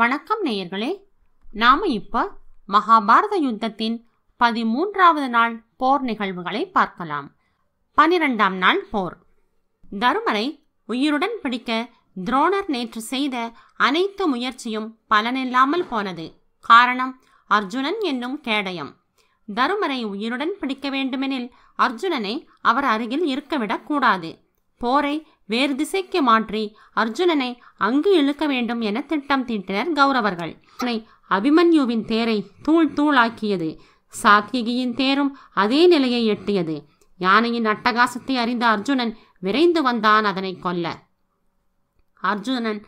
வணக்கம் நேயர்களே நாம இப்ப மகாபாரத யுத்தத்தின் பதிமூன்றாவது நாள் போர் நிகழ்வுகளை பார்க்கலாம் பனிரெண்டாம் நாள் போர் தருமரை உயிருடன் பிடிக்க துரோணர் நேற்று செய்த அனைத்து முயற்சியும் பலனில்லாமல் போனது காரணம் அர்ஜுனன் என்னும் கேடயம் தருமரை உயிருடன் பிடிக்க வேண்டுமெனில் அர்ஜுனனை அவர் அருகில் இருக்கவிடக் கூடாது போரை வேறு திசைக்கு மாற்றி அர்ஜுனனை அங்கு இழுக்க வேண்டும் என திட்டம் தீட்டினர் கௌரவர்கள் அபிமன்யுவின் தேரை தூள் தூளாக்கியது சாத்யகியின் தேரும் அதே நிலையை எட்டியது யானையின் அட்டகாசத்தை அறிந்த அர்ஜுனன் விரைந்து வந்தான் அதனை கொல்ல அர்ஜுனன்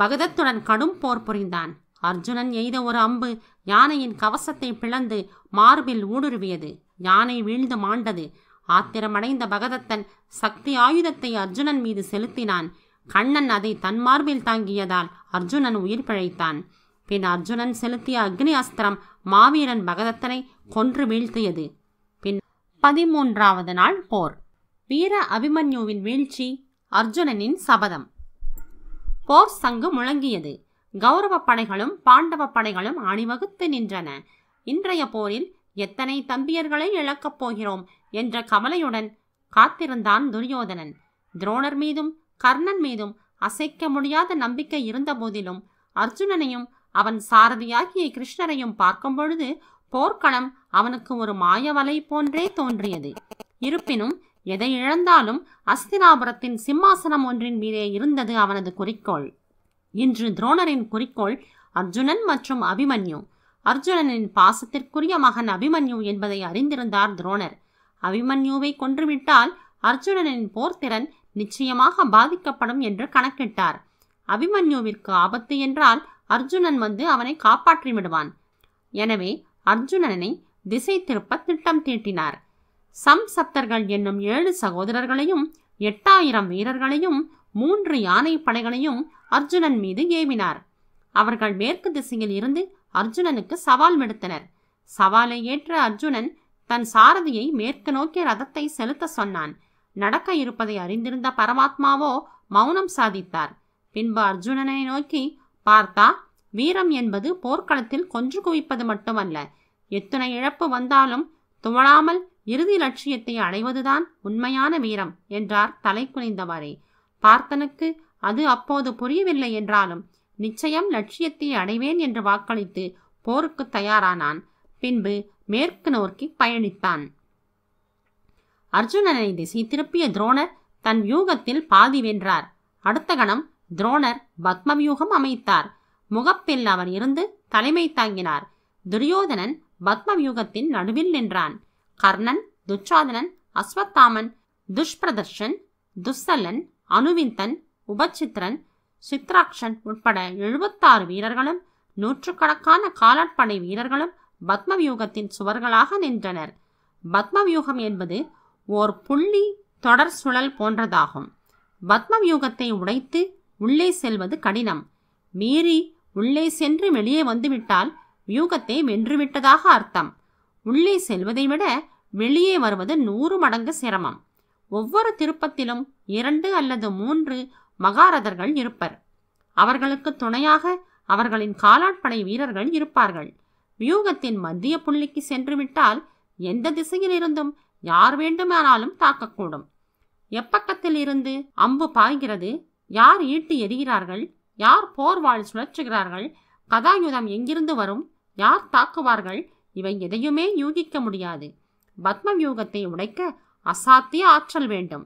பகதத்துடன் கடும் போர் புரிந்தான் அர்ஜுனன் எய்த ஒரு அம்பு யானையின் கவசத்தை பிளந்து மார்பில் ஊடுருவியது யானை வீழ்ந்து மாண்டது ஆத்திரமடைந்த பகதத்தன் சக்தி ஆயுதத்தை அர்ஜுனன் மீது செலுத்தினான் கண்ணன் அதை தன் மார்பில் தாங்கியதால் அர்ஜுனன் உயிர் பிழைத்தான் பின் அர்ஜுனன் செலுத்திய அக்னி அஸ்திரம் மாவீரன் பகதத்தனை கொன்று வீழ்த்தியது பின் பதிமூன்றாவது நாள் போர் வீர அபிமன்யுவின் வீழ்ச்சி அர்ஜுனனின் சபதம் போர் சங்கு முழங்கியது கௌரவ படைகளும் பாண்டவ படைகளும் அணிவகுத்து நின்றன இன்றைய போரில் எத்தனை தம்பியர்களை இழக்கப் போகிறோம் என்ற கவலையுடன் காத்திருந்தான் துரியோதனன் துரோணர் மீதும் கர்ணன் மீதும் அசைக்க முடியாத நம்பிக்கை இருந்த போதிலும் அர்ஜுனனையும் அவன் சாரதியாகிய கிருஷ்ணரையும் பார்க்கும் பொழுது போர்க்களம் அவனுக்கு ஒரு மாயவலை போன்றே தோன்றியது இருப்பினும் எதை இழந்தாலும் அஸ்தினாபுரத்தின் சிம்மாசனம் ஒன்றின் மீதே இருந்தது அவனது குறிக்கோள் இன்று துரோணரின் குறிக்கோள் அர்ஜுனன் மற்றும் அபிமன்யு அர்ஜுனனின் பாசத்திற்குரிய மகன் அபிமன்யு என்பதை அறிந்திருந்தார் துரோணர் அபிமன்யுவை கொன்றுவிட்டால் அர்ஜுனனின் போர்த்திறன் நிச்சயமாக பாதிக்கப்படும் என்று கணக்கிட்டார் அபிமன்யுவிற்கு ஆபத்து என்றால் அர்ஜுனன் வந்து அவனை காப்பாற்றி விடுவான் எனவே அர்ஜுனனை திசை திருப்ப திட்டம் தீட்டினார் சம் சப்தர்கள் என்னும் ஏழு சகோதரர்களையும் எட்டாயிரம் வீரர்களையும் மூன்று யானை படைகளையும் அர்ஜுனன் மீது ஏவினார் அவர்கள் மேற்கு திசையில் இருந்து அர்ஜுனனுக்கு சவால் விடுத்தனர் சவாலை ஏற்ற அர்ஜுனன் தன் சாரதியை மேற்கு நோக்கிய ரதத்தை செலுத்த சொன்னான் நடக்க இருப்பதை அறிந்திருந்த பரமாத்மாவோ மௌனம் சாதித்தார் பின்பு அர்ஜுனனை நோக்கி பார்த்தா வீரம் என்பது போர்க்களத்தில் கொன்று குவிப்பது மட்டுமல்ல எத்தனை இழப்பு வந்தாலும் துவழாமல் இறுதி லட்சியத்தை அடைவதுதான் உண்மையான வீரம் என்றார் தலை குனிந்தவாறே பார்த்தனுக்கு அது அப்போது புரியவில்லை என்றாலும் நிச்சயம் லட்சியத்தை அடைவேன் என்று வாக்களித்து போருக்கு தயாரானான் பின்பு மேற்கு நோக்கி பயணித்தான் அர்ஜுனனை திசை திருப்பிய துரோணர் தன் வியூகத்தில் பாதி வென்றார் அடுத்த கணம் துரோணர் பத்மவியூகம் அமைத்தார் முகப்பில் அவர் இருந்து தலைமை தாங்கினார் துரியோதனன் பத்ம வியூகத்தின் நடுவில் நின்றான் கர்ணன் துச்சாதனன் அஸ்வத்தாமன் துஷ்பிரதர்ஷன் துஸ்ஸலன் அனுவிந்தன் உபச்சித்ரன் சித்ராக்ஷன் உட்பட எழுபத்தாறு வீரர்களும் நூற்றுக்கணக்கான காலாட்படை வீரர்களும் பத்மவியூகத்தின் சுவர்களாக நின்றனர் பத்மவியூகம் என்பது ஓர் புள்ளி தொடர் சுழல் போன்றதாகும் பத்மவியூகத்தை உடைத்து உள்ளே செல்வது கடினம் மீறி உள்ளே சென்று வெளியே வந்துவிட்டால் வியூகத்தை வென்றுவிட்டதாக அர்த்தம் உள்ளே செல்வதை விட வெளியே வருவது நூறு மடங்கு சிரமம் ஒவ்வொரு திருப்பத்திலும் இரண்டு அல்லது மூன்று மகாரதர்கள் இருப்பர் அவர்களுக்கு துணையாக அவர்களின் காலாட்படை வீரர்கள் இருப்பார்கள் வியூகத்தின் மத்திய புள்ளிக்கு சென்றுவிட்டால் எந்த திசையில் இருந்தும் யார் வேண்டுமானாலும் தாக்கக்கூடும் எப்பக்கத்தில் இருந்து அம்பு பாய்கிறது யார் ஈட்டு எரிகிறார்கள் யார் போர்வாள் சுழற்றுகிறார்கள் கதாயுதம் எங்கிருந்து வரும் யார் தாக்குவார்கள் இவை எதையுமே யூகிக்க முடியாது பத்ம வியூகத்தை உடைக்க அசாத்திய ஆற்றல் வேண்டும்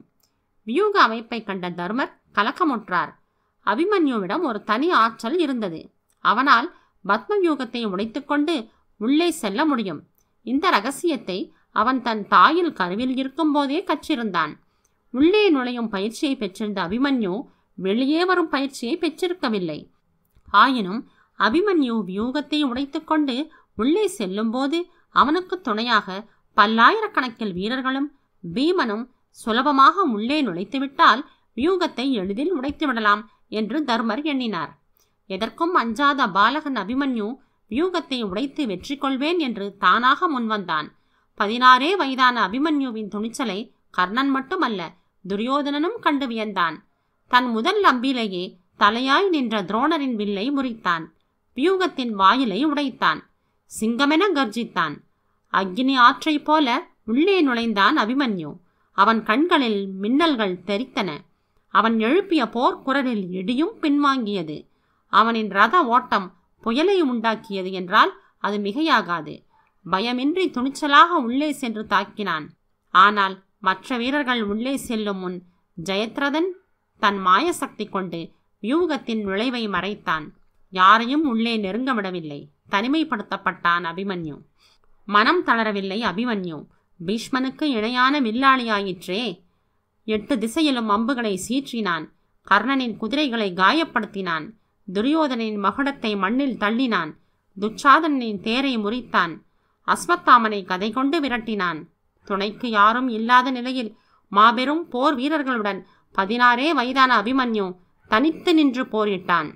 வியூக அமைப்பை கண்ட தர்மர் கலக்கமுற்றார் அபிமன்யுவிடம் ஒரு தனி ஆற்றல் இருந்தது அவனால் பத்மவியூகத்தை உடைத்துக்கொண்டு உள்ளே செல்ல முடியும் இந்த ரகசியத்தை அவன் தன் தாயின் கருவில் இருக்கும்போதே கற்றிருந்தான் உள்ளே நுழையும் பயிற்சியை பெற்றிருந்த அபிமன்யு வெளியே வரும் பயிற்சியை பெற்றிருக்கவில்லை ஆயினும் அபிமன்யு வியூகத்தை உடைத்துக்கொண்டு உள்ளே செல்லும்போது அவனுக்கு துணையாக பல்லாயிரக்கணக்கில் வீரர்களும் பீமனும் சுலபமாக உள்ளே நுழைத்துவிட்டால் வியூகத்தை எளிதில் உடைத்துவிடலாம் என்று தர்மர் எண்ணினார் எதற்கும் அஞ்சாத பாலகன் அபிமன்யு வியூகத்தை உடைத்து வெற்றி கொள்வேன் என்று தானாக முன்வந்தான் பதினாறே வயதான அபிமன்யுவின் துணிச்சலை கர்ணன் மட்டுமல்ல துரியோதனனும் கண்டு வியந்தான் தன் முதல் அம்பிலேயே தலையாய் நின்ற துரோணரின் வில்லை முறித்தான் வியூகத்தின் வாயிலை உடைத்தான் சிங்கமென கர்ஜித்தான் அக்னி ஆற்றைப் போல உள்ளே நுழைந்தான் அபிமன்யு அவன் கண்களில் மின்னல்கள் தெரித்தன அவன் எழுப்பிய போர்க்குரலில் இடியும் பின்வாங்கியது அவனின் ரத ஓட்டம் புயலை உண்டாக்கியது என்றால் அது மிகையாகாது பயமின்றி துணிச்சலாக உள்ளே சென்று தாக்கினான் ஆனால் மற்ற வீரர்கள் உள்ளே செல்லும் முன் ஜெயத்ரதன் தன் மாயசக்தி கொண்டு வியூகத்தின் நுழைவை மறைத்தான் யாரையும் உள்ளே நெருங்க விடவில்லை தனிமைப்படுத்தப்பட்டான் அபிமன்யு மனம் தளரவில்லை அபிமன்யு பீஷ்மனுக்கு இணையான வில்லாளியாயிற்றே எட்டு திசையிலும் அம்புகளை சீற்றினான் கர்ணனின் குதிரைகளை காயப்படுத்தினான் துரியோதனின் மகுடத்தை மண்ணில் தள்ளினான் துச்சாதனின் தேரை முறித்தான் அஸ்வத்தாமனை கதை கொண்டு விரட்டினான் துணைக்கு யாரும் இல்லாத நிலையில் மாபெரும் போர் வீரர்களுடன் பதினாறே வயதான அபிமன்யு தனித்து நின்று போரிட்டான்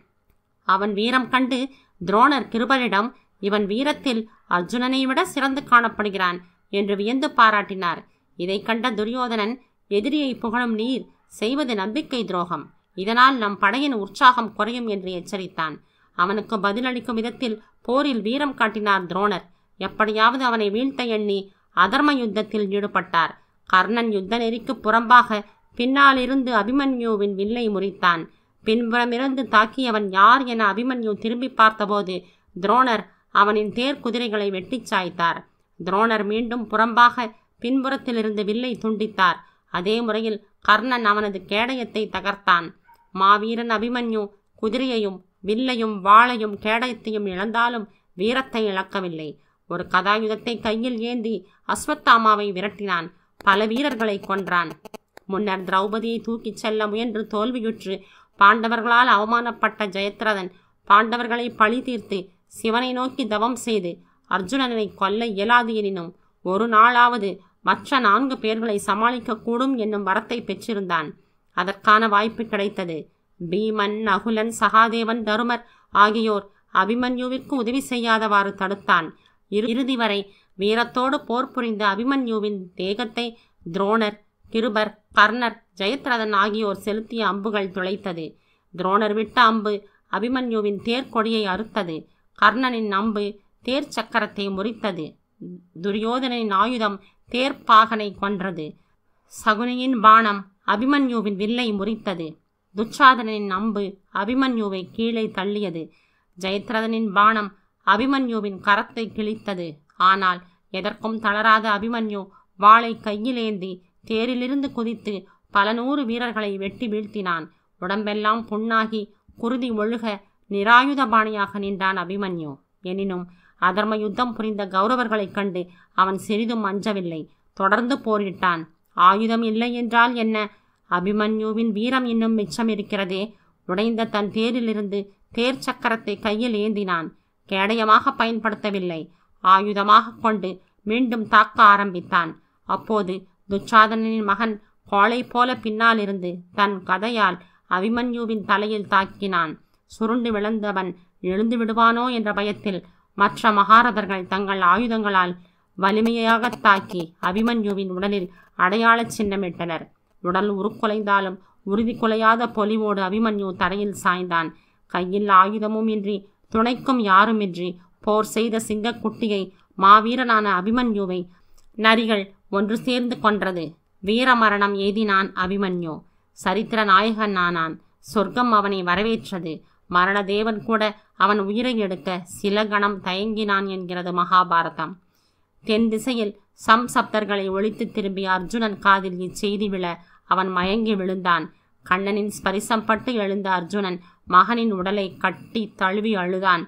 அவன் வீரம் கண்டு துரோணர் கிருபரிடம் இவன் வீரத்தில் அர்ஜுனனை விட சிறந்து காணப்படுகிறான் என்று வியந்து பாராட்டினார் இதை கண்ட துரியோதனன் எதிரியை புகழும் நீர் செய்வது நம்பிக்கை துரோகம் இதனால் நம் படையின் உற்சாகம் குறையும் என்று எச்சரித்தான் அவனுக்கு பதிலளிக்கும் விதத்தில் போரில் வீரம் காட்டினார் துரோணர் எப்படியாவது அவனை வீழ்த்த எண்ணி அதர்ம யுத்தத்தில் ஈடுபட்டார் கர்ணன் யுத்த நெறிக்கு புறம்பாக பின்னாலிருந்து அபிமன்யுவின் வில்லை முறித்தான் பின்புறமிருந்து தாக்கியவன் யார் என அபிமன்யு திரும்பி பார்த்தபோது துரோணர் அவனின் தேர் குதிரைகளை வெட்டிச் சாய்த்தார் துரோணர் மீண்டும் புறம்பாக பின்புறத்திலிருந்து வில்லை துண்டித்தார் அதே முறையில் கர்ணன் அவனது கேடயத்தை தகர்த்தான் மாவீரன் அபிமன்யு குதிரையையும் வில்லையும் வாளையும் கேடயத்தையும் இழந்தாலும் வீரத்தை இழக்கவில்லை ஒரு கதாயுதத்தை கையில் ஏந்தி அஸ்வத்தாமாவை விரட்டினான் பல வீரர்களை கொன்றான் முன்னர் திரௌபதியை தூக்கிச் செல்ல முயன்று தோல்வியுற்று பாண்டவர்களால் அவமானப்பட்ட ஜெயத்ரதன் பாண்டவர்களை பழி தீர்த்து சிவனை நோக்கி தவம் செய்து அர்ஜுனனை கொல்ல இயலாது எனினும் ஒரு நாளாவது மற்ற நான்கு பேர்களை சமாளிக்கக்கூடும் என்னும் வரத்தை பெற்றிருந்தான் அதற்கான வாய்ப்பு கிடைத்தது பீமன் நகுலன் சகாதேவன் தருமர் ஆகியோர் அபிமன்யுவிற்கு உதவி செய்யாதவாறு தடுத்தான் இறுதி வரை வீரத்தோடு போர் புரிந்த அபிமன்யுவின் தேகத்தை துரோணர் கிருபர் கர்ணர் ஜெயத்ரதன் ஆகியோர் செலுத்திய அம்புகள் துளைத்தது துரோணர் விட்ட அம்பு அபிமன்யுவின் தேர்கொடியை அறுத்தது கர்ணனின் அம்பு தேர் சக்கரத்தை முறித்தது துரியோதனின் ஆயுதம் தேர்ப்பாகனை கொன்றது சகுனியின் பாணம் அபிமன்யுவின் வில்லை முறித்தது துச்சாதனின் அம்பு அபிமன்யுவை கீழே தள்ளியது ஜெயத்ரதனின் பாணம் அபிமன்யுவின் கரத்தை கிழித்தது ஆனால் எதற்கும் தளராத அபிமன்யு வாளை கையிலேந்தி தேரிலிருந்து குதித்து பல நூறு வீரர்களை வெட்டி வீழ்த்தினான் உடம்பெல்லாம் புண்ணாகி குருதி ஒழுக நிராயுதபாணியாக நின்றான் அபிமன்யு எனினும் அதர்ம யுத்தம் புரிந்த கௌரவர்களைக் கண்டு அவன் சிறிதும் அஞ்சவில்லை தொடர்ந்து போரிட்டான் ஆயுதம் இல்லை என்றால் என்ன அபிமன்யுவின் வீரம் இன்னும் மிச்சம் இருக்கிறதே உடைந்த தன் தேரிலிருந்து தேர் சக்கரத்தை கையில் ஏந்தினான் கேடயமாக பயன்படுத்தவில்லை ஆயுதமாக கொண்டு மீண்டும் தாக்க ஆரம்பித்தான் அப்போது துச்சாதனனின் மகன் கோளை போல பின்னால் இருந்து தன் கதையால் அபிமன்யுவின் தலையில் தாக்கினான் சுருண்டு விழுந்தவன் எழுந்து விடுவானோ என்ற பயத்தில் மற்ற மகாரதர்கள் தங்கள் ஆயுதங்களால் வலிமையாக தாக்கி அபிமன்யுவின் உடலில் அடையாள சின்னமிட்டனர் உடல் உருக்குலைந்தாலும் உறுதி குலையாத பொலிவோடு அபிமன்யு தரையில் சாய்ந்தான் கையில் ஆயுதமும் இன்றி துணைக்கும் யாருமின்றி போர் செய்த சிங்கக்குட்டியை மாவீரனான அபிமன்யுவை நரிகள் ஒன்று சேர்ந்து கொன்றது வீரமரணம் எய்தினான் அபிமன்யு சரித்திர நாயகன் ஆனான் சொர்க்கம் அவனை வரவேற்றது மரண தேவன் கூட அவன் உயிரை எடுக்க சில கணம் தயங்கினான் என்கிறது மகாபாரதம் தென் திசையில் சம் சப்தர்களை ஒழித்து திரும்பிய அர்ஜுனன் காதில் இச்செய்தி விழ அவன் மயங்கி விழுந்தான் கண்ணனின் ஸ்பரிசம் பட்டு எழுந்த அர்ஜுனன் மகனின் உடலை கட்டி தழுவி அழுதான்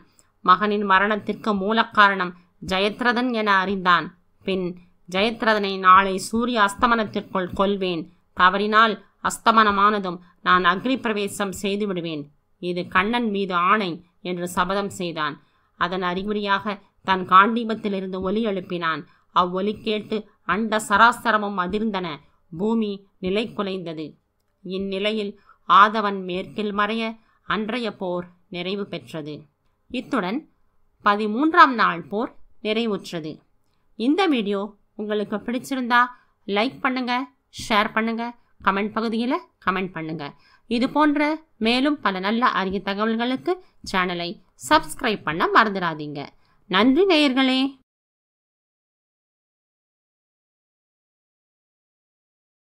மகனின் மரணத்திற்கு மூலக்காரணம் ஜெயத்ரதன் என அறிந்தான் பின் ஜெயத்ரதனை நாளை சூரிய அஸ்தமனத்திற்குள் கொல்வேன் தவறினால் அஸ்தமனமானதும் நான் அக்னி பிரவேசம் செய்து விடுவேன் இது கண்ணன் மீது ஆணை என்று சபதம் செய்தான் அதன் அறிகுறியாக தன் காண்டீபத்திலிருந்து ஒலி எழுப்பினான் அவ்வொலி கேட்டு அண்ட சராசரமும் அதிர்ந்தன பூமி நிலை குலைந்தது இந்நிலையில் ஆதவன் மேற்கில் மறைய அன்றைய போர் நிறைவு பெற்றது இத்துடன் பதிமூன்றாம் நாள் போர் நிறைவுற்றது இந்த வீடியோ உங்களுக்கு பிடிச்சிருந்தா லைக் பண்ணுங்கள் ஷேர் பண்ணுங்கள் கமெண்ட் பகுதியில் கமெண்ட் பண்ணுங்கள் இது போன்ற மேலும் பல நல்ல அரிய தகவல்களுக்கு சேனலை சப்ஸ்கிரைப் பண்ண மறந்துடாதீங்க நன்றி நேயர்களே